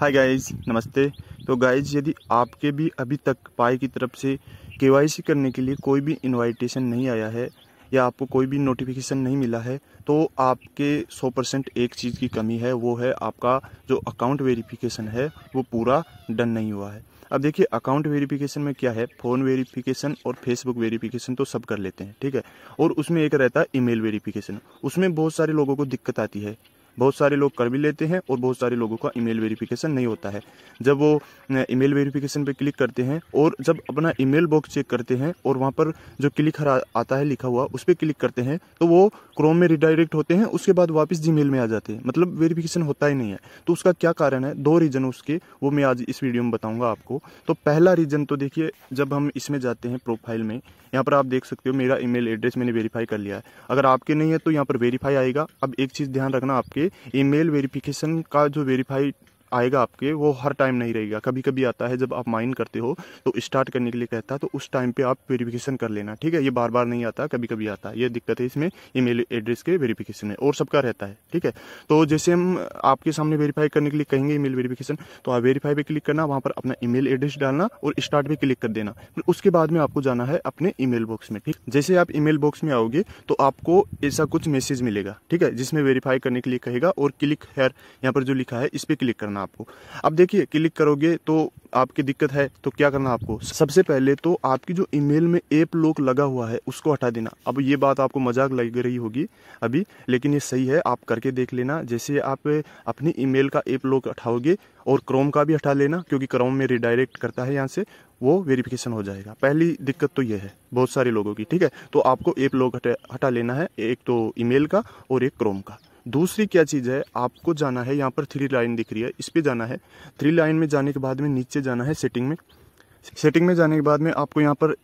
hi guys नमस्ते तो guys यदि आपके भी अभी तक पाई की तरफ से केवाईसी करने के लिए कोई भी इनवाइटेशन नहीं आया है या आपको कोई भी नोटिफिकेशन नहीं मिला है तो आपके 100 परसेंट एक चीज़ की कमी है वो है आपका जो अकाउंट वेरिफिकेशन है वो पूरा डन नहीं हुआ है अब देखिए अकाउंट वेरिफिकेशन में क्या है फ़ोन वेरिफिकेशन और फेसबुक वेरिफिकेशन तो सब कर लेते हैं ठीक है और उसमें एक रहता है ईमेल वेरिफिकेशन उसमें बहुत सारे लोगों को दिक्कत आती है बहुत सारे लोग कर भी लेते हैं और बहुत सारे लोगों का ईमेल वेरिफिकेशन नहीं होता है जब वो ईमेल वेरिफिकेशन पे क्लिक करते हैं और जब अपना ईमेल बॉक्स चेक करते हैं और वहाँ पर जो क्लिक आता है लिखा हुआ उस पर क्लिक करते हैं तो वो क्रोम में रिडायरेक्ट होते हैं उसके बाद वापस जी में आ जाते हैं मतलब वेरीफिकेशन होता ही नहीं है तो उसका क्या कारण है दो रीज़न उसके वो मैं आज इस वीडियो में बताऊँगा आपको तो पहला रीज़न तो देखिए जब हम इसमें जाते हैं प्रोफाइल में यहाँ पर आप देख सकते हो मेरा ईमेल एड्रेस मैंने वेरीफाई कर लिया है अगर आपके नहीं है तो यहाँ पर वेरीफाई आएगा अब एक चीज़ ध्यान रखना आपके ईमेल वेरिफिकेशन का जो वेरीफाई आएगा आपके वो हर टाइम नहीं रहेगा कभी कभी आता है जब आप माइन करते हो तो स्टार्ट करने के लिए कहता है तो उस टाइम पे आप वेरिफिकेशन कर लेना ठीक है ये बार बार नहीं आता कभी कभी आता है ये दिक्कत है इसमें ईमेल एड्रेस के वेरिफिकेशन है और सबका रहता है ठीक है तो जैसे हम आपके सामने वेरीफाई करने के लिए कहेंगे ईमेल वेरिफिकेशन तो आप वेरीफाई पे क्लिक करना वहाँ पर अपना ईमेल एड्रेस डालना और स्टार्ट पे क्लिक कर देना फिर उसके बाद में आपको जाना है अपने ईमेल बॉक्स में ठीक जैसे आप ईमेल बॉक्स में आओगे तो आपको ऐसा कुछ मैसेज मिलेगा ठीक है जिसमें वेरीफाई करने के लिए कहेगा और क्लिक हेयर यहाँ पर जो लिखा है इस पर क्लिक करना करना आपको अब देखिए क्लिक करोगे तो आपकी दिक्कत है तो क्या करना आपको सबसे पहले तो आपकी जो ईमेल में एप लोक लगा हुआ है उसको हटा देना अब ये बात आपको मजाक लग रही होगी अभी लेकिन ये सही है आप करके देख लेना जैसे आप अपनी ईमेल का एप लोक हटाओगे और क्रोम का भी हटा लेना क्योंकि क्रोम में रिडायरेक्ट करता है यहाँ से वो वेरिफिकेशन हो जाएगा पहली दिक्कत तो ये है बहुत सारे लोगों की ठीक है तो आपको एप लॉक हटा, हटा लेना है एक तो ईमेल का और एक क्रोम का दूसरी क्या चीज़ है आपको जाना है यहाँ पर थ्री लाइन दिख रही है इस पर जाना है थ्री लाइन में जाने के बाद में नीचे जाना है सेटिंग में सेटिंग में जाने के बाद में आपको यहाँ पर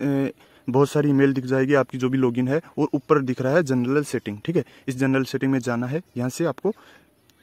बहुत सारी ईमेल दिख जाएगी आपकी जो भी लॉगिन है और ऊपर दिख रहा है जनरल सेटिंग ठीक है इस जनरल सेटिंग में जाना है यहाँ से आपको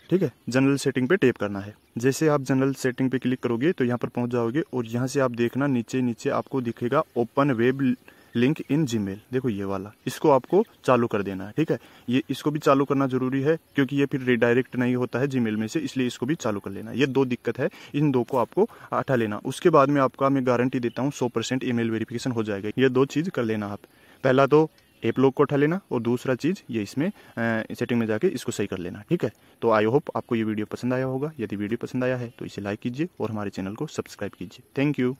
ठीक है जनरल सेटिंग पे टेप करना है जैसे आप जनरल सेटिंग पे क्लिक करोगे तो यहाँ पर पहुँच जाओगे और यहाँ से आप देखना नीचे नीचे आपको दिखेगा open web link in Gmail देखो ये वाला इसको आपको चालू कर देना है ठीक है ये इसको भी चालू करना जरूरी है क्योंकि ये फिर रिडायरेक्ट नहीं होता है जीमेल में से इसलिए इसको भी चालू कर लेना ये दो दिक्कत है इन दो को आपको हटा लेना उसके बाद में आपका मैं गारंटी देता हूँ सौ परसेंट ईमेल वेरिफिकेशन हो जाएगा ये दो चीज़ कर लेना आप पहला तो एप लोग को उठा लेना और दूसरा चीज़ ये इसमें सेटिंग में जाके इसको सही कर लेना ठीक है तो आई होप आपको ये वीडियो पसंद आया होगा यदि वीडियो पसंद आया है तो इसे लाइक कीजिए और हमारे चैनल को सब्सक्राइब कीजिए थैंक यू